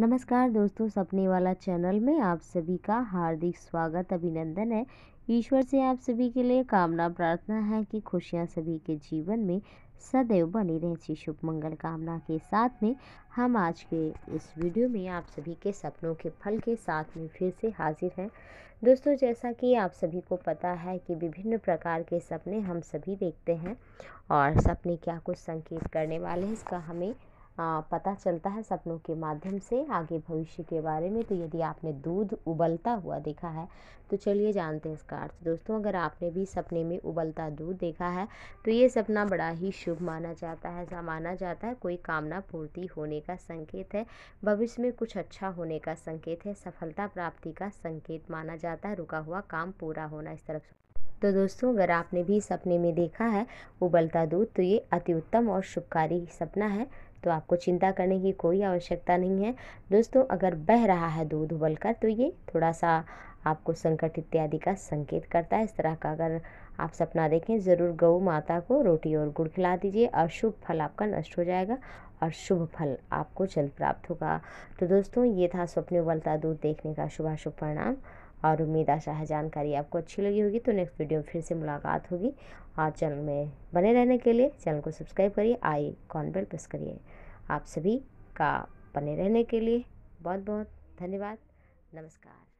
नमस्कार दोस्तों सपने वाला चैनल में आप सभी का हार्दिक स्वागत अभिनंदन है ईश्वर से आप सभी के लिए कामना प्रार्थना है कि खुशियां सभी के जीवन में सदैव बनी रहें इसी शुभ मंगल कामना के साथ में हम आज के इस वीडियो में आप सभी के सपनों के फल के साथ में फिर से हाजिर हैं दोस्तों जैसा कि आप सभी को पता है कि विभिन्न प्रकार के सपने हम सभी देखते हैं और सपने क्या कुछ संकेत करने वाले हैं इसका हमें हाँ, पता चलता है सपनों के माध्यम से आगे भविष्य के बारे में तो यदि आपने दूध उबलता हुआ देखा है तो चलिए जानते हैं इसका अर्थ दोस्तों अगर आपने भी सपने में उबलता दूध देखा है तो ये सपना बड़ा ही शुभ माना जाता है ऐसा माना जाता है कोई कामना पूर्ति होने का संकेत है भविष्य में कुछ अच्छा होने का संकेत है सफलता प्राप्ति का संकेत माना जाता है रुका हुआ काम पूरा होना इस तरफ तो दोस्तों अगर आपने भी सपने में देखा है उबलता दूध तो ये अति उत्तम और शुभकारी सपना है तो आपको चिंता करने की कोई आवश्यकता नहीं है दोस्तों अगर बह रहा है दूध उबल कर तो ये थोड़ा सा आपको संकट इत्यादि का संकेत करता है इस तरह का अगर आप सपना देखें ज़रूर गऊ माता को रोटी और गुड़ खिला दीजिए और शुभ फल आपका नष्ट हो जाएगा और शुभ फल आपको जल्द प्राप्त होगा तो दोस्तों ये था स्वप्न उबलता दूध देखने का शुभाशुभ परिणाम और उम्मीद आशा है जानकारी आपको अच्छी लगी होगी तो नेक्स्ट वीडियो में फिर से मुलाकात होगी और चैनल में बने रहने के लिए चैनल को सब्सक्राइब करिए आई कॉन बेल प्रेस करिए आप सभी का बने रहने के लिए बहुत बहुत धन्यवाद नमस्कार